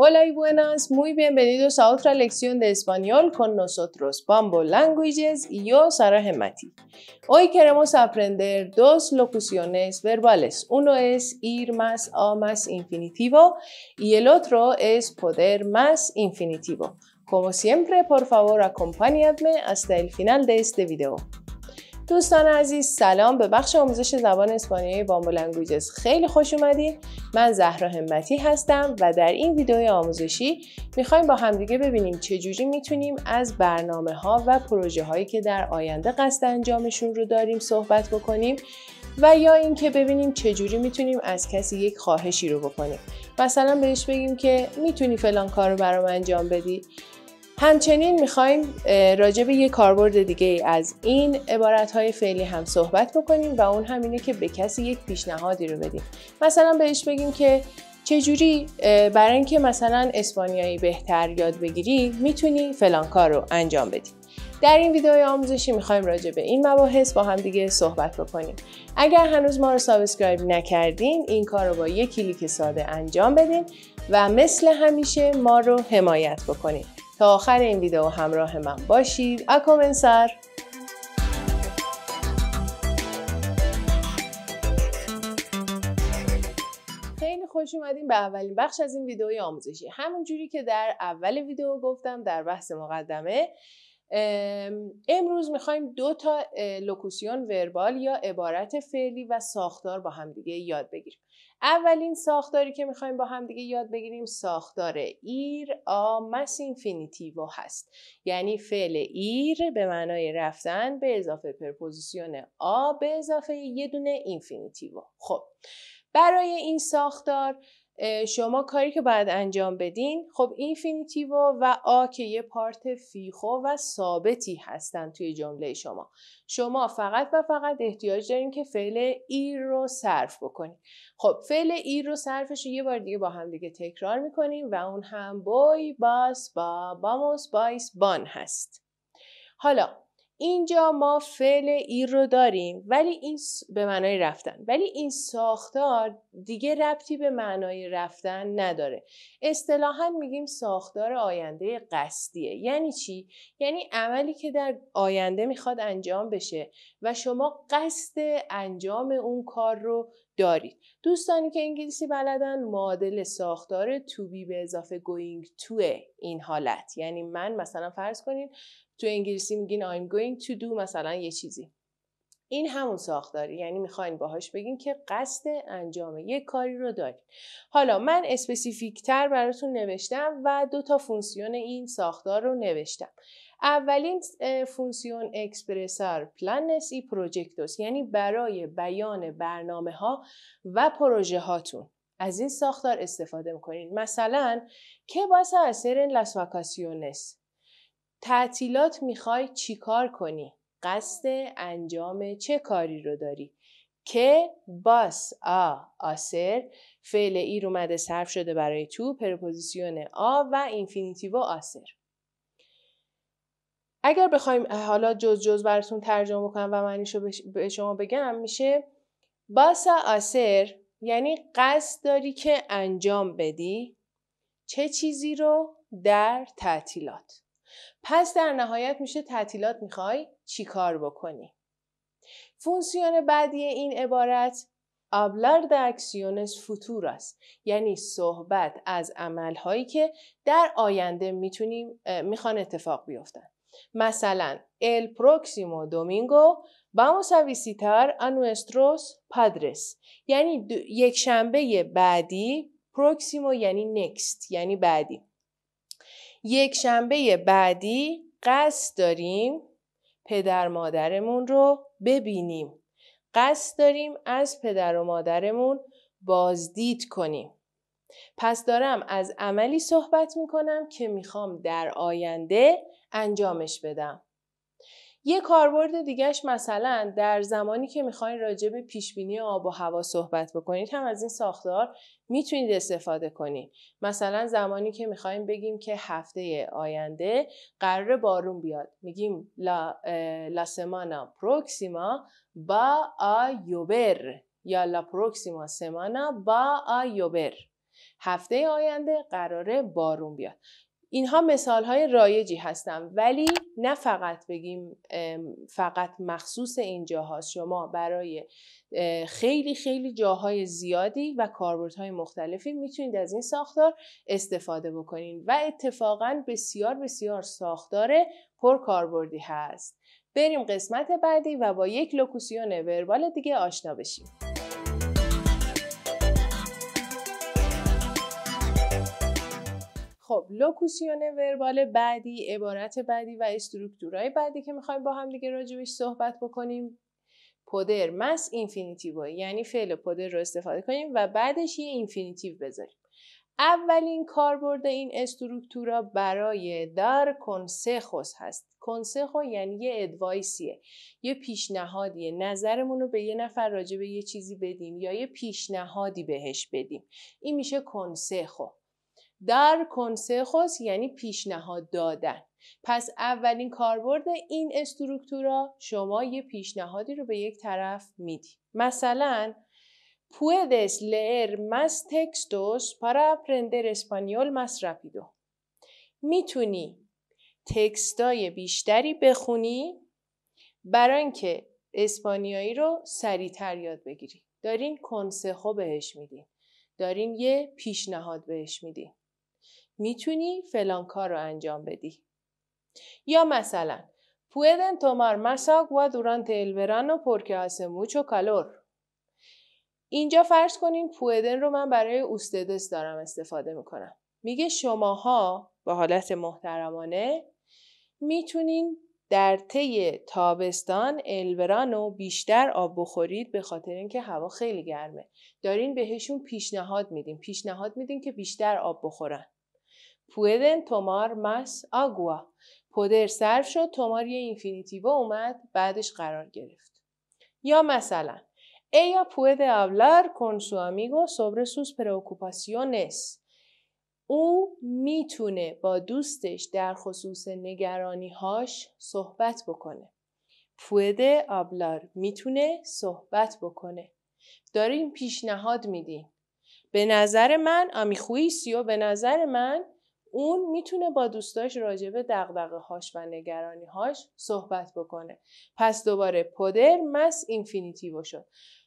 Hola y buenas, muy bienvenidos a otra lección de español con nosotros, Bambo Languages y yo, Sara Gemati. Hoy queremos aprender dos locuciones verbales. Uno es ir más o más infinitivo y el otro es poder más infinitivo. Como siempre, por favor, acompañadme hasta el final de este video. دوستان عزیز سلام به بخش آموزش زبان اسپانیایی بامبو خیلی خوش اومدین من زهرا همتی هستم و در این ویدیوی آموزشی میخوایم با همدیگه ببینیم چجوری میتونیم از برنامه ها و پروژه هایی که در آینده قصد انجامشون رو داریم صحبت بکنیم و یا اینکه ببینیم چجوری میتونیم از کسی یک خواهشی رو بکنیم مثلا بهش بگیم که میتونی فلان کار رو برام انجام بدی همچنین میخوایم راجع به یه کاربرد دیگه از این عبارت های فعلی هم صحبت بکنیم و اون هم اینه که به کسی یک پیشنهادی رو بدیم مثلا بهش بگیم که چجوری برای اینکه مثلا اسپانیایی بهتر یاد بگیری میتونی فلان کار رو انجام بدی در این ویدیو آموزشی میخوایم راجع به این مباحث با هم دیگه صحبت بکنیم اگر هنوز ما رو سابسکرایب نکردین این کار رو با یک کلیک ساده انجام بدین و مثل همیشه ما رو حمایت بکنید تا آخر این ویدیو همراه من باشید اکامن سر خیلی خوش اومدین به اولین بخش از این ویدئوی آموزشی همونجوری که در اول ویدیو گفتم در بحث مقدمه امروز میخوایم دو تا لوکوسیون وربال یا عبارت فعلی و ساختار با همدیگه یاد بگیریم اولین ساختاری که میخوایم با همدیگه یاد بگیریم ساختار ایر آمس و هست یعنی فعل ایر به معنای رفتن به اضافه پرپوزیسیون آ به اضافه یه دونه و خب برای این ساختار شما کاری که باید انجام بدین خب اینفینیتیو و آ که یه پارت فیخو و ثابتی هستن توی جمله شما شما فقط و فقط احتیاج دارین که فعل ای رو صرف بکنید خب فعل ای رو صرفش یه بار دیگه با هم دیگه تکرار میکنیم و اون هم بوی باس با باموس بایس بان هست حالا اینجا ما فعل ای رو داریم ولی این به معنای رفتن ولی این ساختار دیگه ربطی به معنای رفتن نداره اصطلاحا میگیم ساختار آینده قصدیه یعنی چی یعنی عملی که در آینده میخواد انجام بشه و شما قصد انجام اون کار رو دارید دوستانی که انگلیسی بلدن معادل ساختار تو بی به اضافه گوینگ تو این حالت یعنی من مثلا فرض کنین تو انگلیسی میگین I'm going to do مثلا یه چیزی این همون ساختاری یعنی میخواین باهاش بگین که قصد انجام یک کاری رو دارید حالا من اسپسیفیک تر براتون نوشتم و دو تا فونکسیون این ساختار رو نوشتم اولین فونسیون اکسپرسر پلانس ای پروژکتوس یعنی برای بیان برنامه ها و پروژه هاتون از این ساختار استفاده میکنین مثلا که باسا اثر لاس واکاسیونس تعطیلات میخوای چیکار کنی قصد انجام چه کاری رو داری که باس آ آسر فعل ای رو صرف شده برای تو پرپوزیسیون آ و اینفینیتیو آسر اگر بخوایم حالا جز جز براتون ترجمه بکنم و معنیشو به شما بگم میشه باسا آسر یعنی قصد داری که انجام بدی چه چیزی رو در تعطیلات پس در نهایت میشه تعطیلات میخوای کار بکنی فونسیون بعدی این عبارت ابلار د اکسیونس فوتور است یعنی صحبت از عملهایی که در آینده میتونیم میخوان اتفاق بیفتن مثلا, ال پروکسیمو domingo vamos a visitar a nuestros padres. یعنی یک شنبه بعدی پروکسیمو یعنی نکست یعنی بعدی. یک شنبه بعدی قصد داریم پدر مادرمون رو ببینیم. قصد داریم از پدر و مادرمون بازدید کنیم. پس دارم از عملی صحبت میکنم که میخوام در آینده انجامش بدم یه کاربرد دیگهش مثلا در زمانی که میخواین راجع به پیشبینی آب و هوا صحبت بکنید هم از این ساختار میتونید استفاده کنید مثلا زمانی که میخوایم بگیم که هفته آینده قرار بارون بیاد میگیم لا, لا سمانا پروکسیما با آیوبر یا لا پروکسیما سمانا با آیوبر هفته آینده قرار بارون بیاد اینها مثال های رایجی هستن ولی نه فقط بگیم فقط مخصوص این جاهاست شما برای خیلی خیلی جاهای زیادی و کاربردهای مختلفی میتونید از این ساختار استفاده بکنید و اتفاقا بسیار بسیار ساختار پرکاربردی هست بریم قسمت بعدی و با یک لوکوسیون وربال دیگه آشنا بشیم خب لوکوسیون وربال بعدی عبارت بعدی و های بعدی که میخوایم با هم دیگه راجبش صحبت بکنیم پودر مس اینفینیتیو یعنی فعل پودر رو استفاده کنیم و بعدش یه اینفینیتیو بذاریم اولین کاربرد این استروکتورا برای در کنسخوس هست کنسخو یعنی یه ادوایسیه یه پیشنهادیه نظرمون رو به یه نفر راجع به یه چیزی بدیم یا یه پیشنهادی بهش بدیم این میشه کنسخو در کنسخوس یعنی پیشنهاد دادن پس اولین کاربرد این استرکتورا شما یه پیشنهادی رو به یک طرف میدی مثلا پودس leer más تکستوس para aprender اسپانیول más رپیدو. میتونی تکستای بیشتری بخونی برای اینکه اسپانیایی رو سریعتر یاد بگیری. دارین کنسخو بهش میدین. دارین یه پیشنهاد بهش میدین. میتونی فلان کار رو انجام بدی. یا مثلا پویدن تومار و و دورانت الورانو پرکه porque موچ کالور اینجا فرض کنین پودن رو من برای اوستدس دارم استفاده میکنم. میگه شماها با حالت محترمانه میتونین در طی تابستان الورانو بیشتر آب بخورید به خاطر اینکه هوا خیلی گرمه. دارین بهشون پیشنهاد میدین. پیشنهاد میدین که بیشتر آب بخورن. پودن tomar مس آگوا، پدر صرف شد تومار یه اینفینیتیو اومد بعدش قرار گرفت. یا مثلا ایا puede hablar con su amigo sobre sus preocupaciones. او میتونه با دوستش در خصوص نگرانیهاش صحبت بکنه. puede آبلار میتونه صحبت بکنه. داریم پیشنهاد میدیم. به نظر من امیخویسیو و به نظر من اون میتونه با دوستاش راجع به دقدقه هاش و نگرانی هاش صحبت بکنه پس دوباره پدر مس اینفینیتیو شد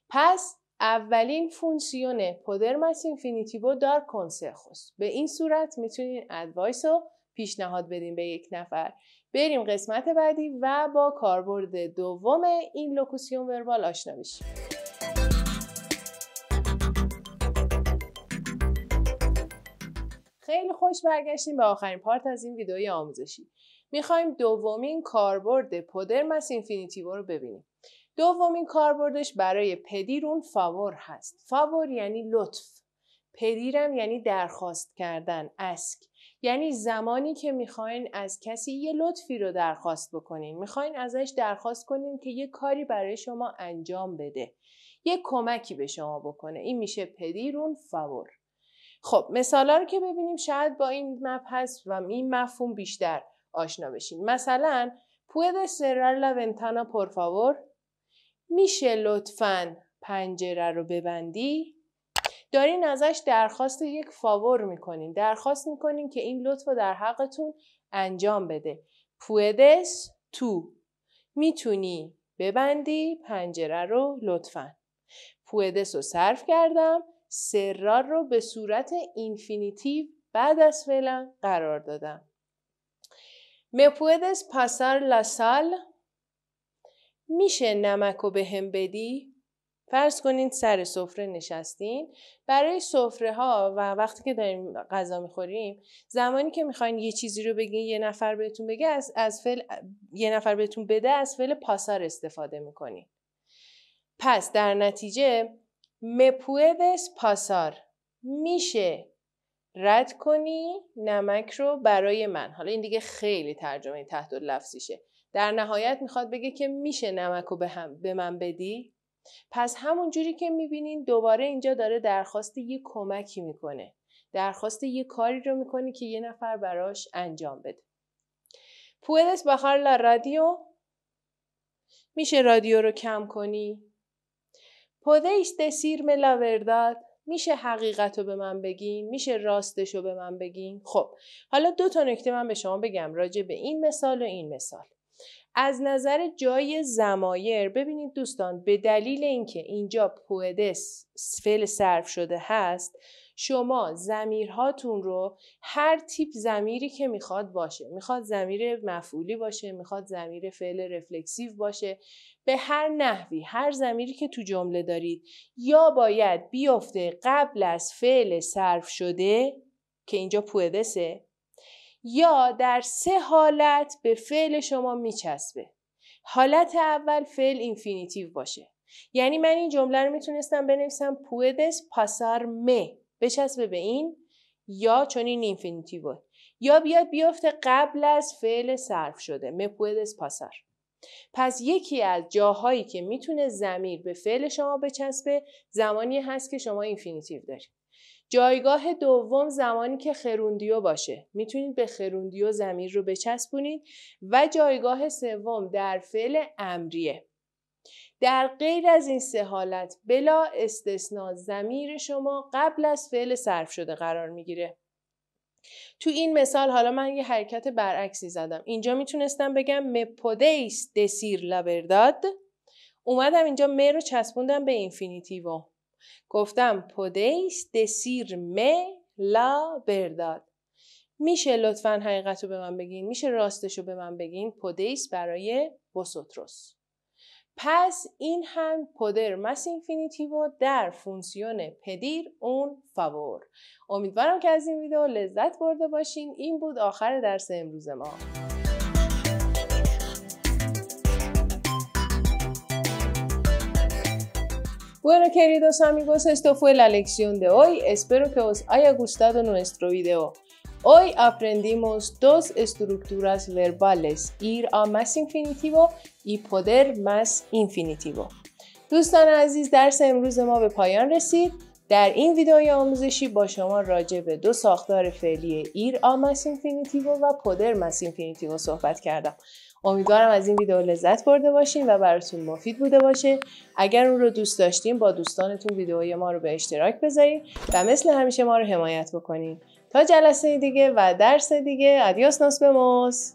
پس اولین فونسیون پدر مس اینفینیتیو دار کنسخوس به این صورت میتونین ادوایس رو پیشنهاد بدین به یک نفر بریم قسمت بعدی و با کاربرد دوم این لوکوسیون وربال آشنا بشیم خیلی خوش برگشتیم به آخرین پارت از این ویدئوی آموزشی میخوایم دومین کاربرد پودرمس اینفینیتیو رو ببینیم دومین کاربردش برای پدیرون فاور هست فاور یعنی لطف پدیرم یعنی درخواست کردن اسک یعنی زمانی که میخواین از کسی یه لطفی رو درخواست بکنین میخواین ازش درخواست کنین که یه کاری برای شما انجام بده یه کمکی به شما بکنه این میشه پدیرون فاور خب مثالا رو که ببینیم شاید با این مبحث و این مفهوم بیشتر آشنا بشین مثلا پودس سرر ونتانا پرفاور میشه لطفا پنجره رو ببندی دارین ازش درخواست یک فاور میکنین درخواست میکنین که این لطف رو در حقتون انجام بده پودس تو میتونی ببندی پنجره رو لطفا پودس رو صرف کردم سرار رو به صورت اینفینیتیو بعد از فعلا قرار دادم می پاسار پاسار میشه نمک رو به هم بدی فرض کنین سر سفره نشستین برای سفره ها و وقتی که داریم غذا میخوریم زمانی که میخواین یه چیزی رو بگین یه نفر بهتون بگه از, از یه نفر بهتون بده از فعل پاسار استفاده میکنین پس در نتیجه Me puedes میشه رد کنی نمک رو برای من حالا این دیگه خیلی ترجمه تحت لفظیشه در نهایت میخواد بگه که میشه نمک رو به, هم به من بدی پس همون جوری که میبینین دوباره اینجا داره درخواست یه کمکی میکنه درخواست یه کاری رو میکنه که یه نفر براش انجام بده پوئدس بخار لا رادیو میشه رادیو رو کم کنی ¿Podéis دسیر لا ورداد میشه حقیقت رو به من بگین میشه راستش رو به من بگین خب حالا دو تا نکته من به شما بگم راجع به این مثال و این مثال از نظر جای زمایر ببینید دوستان به دلیل اینکه اینجا پودس فعل صرف شده هست شما زمیرهاتون رو هر تیپ زمیری که میخواد باشه میخواد زمیر مفعولی باشه میخواد زمیر فعل رفلکسیو باشه به هر نحوی هر زمیری که تو جمله دارید یا باید بیفته قبل از فعل صرف شده که اینجا پودسه یا در سه حالت به فعل شما میچسبه حالت اول فعل اینفینیتیو باشه یعنی من این جمله رو میتونستم بنویسم پودس پاسار می بچسبه به این یا این اینفینیتیو یا بیاد بیفته قبل از فعل صرف شده مپودس پاسر پس یکی از جاهایی که میتونه زمیر به فعل شما بچسبه زمانی هست که شما اینفینیتیو دارید جایگاه دوم زمانی که خروندیو باشه میتونید به خروندیو زمیر رو بچسبونید و جایگاه سوم در فعل امریه در غیر از این سه حالت بلا استثنا زمیر شما قبل از فعل صرف شده قرار میگیره تو این مثال حالا من یه حرکت برعکسی زدم اینجا میتونستم بگم مپودیس دسیر لبرداد اومدم اینجا م رو چسبوندم به اینفینیتیو گفتم پودیس دسیر م لا برداد میشه لطفا حقیقت رو به من بگین میشه راستش رو به من بگین پودیس برای بوسوتروس پس این هم پودر مس و در فونسیون پدیر اون فاور امیدوارم که از این ویدیو لذت برده باشین این بود آخر درس امروز ما Bueno, queridos amigos, esto fue la lección de hoy. Espero que os haya gustado nuestro video. Hoy aprendimos dos estructuras verbales, ir a más infinitivo y poder más infinitivo. دوستان عزیز درس امروز ما به پایان رسید. در این ویدئوی آموزشی با شما راجع به دو ساختار فعلی ایر آمس و پودر مس اینفینیتیو صحبت کردم. امیدوارم از این ویدئو لذت برده باشین و براتون مفید بوده باشه. اگر اون رو دوست داشتین با دوستانتون ویدئوی ما رو به اشتراک بذارین و مثل همیشه ما رو حمایت بکنین. تا جلسه دیگه و درس دیگه ادیوس ناس بموس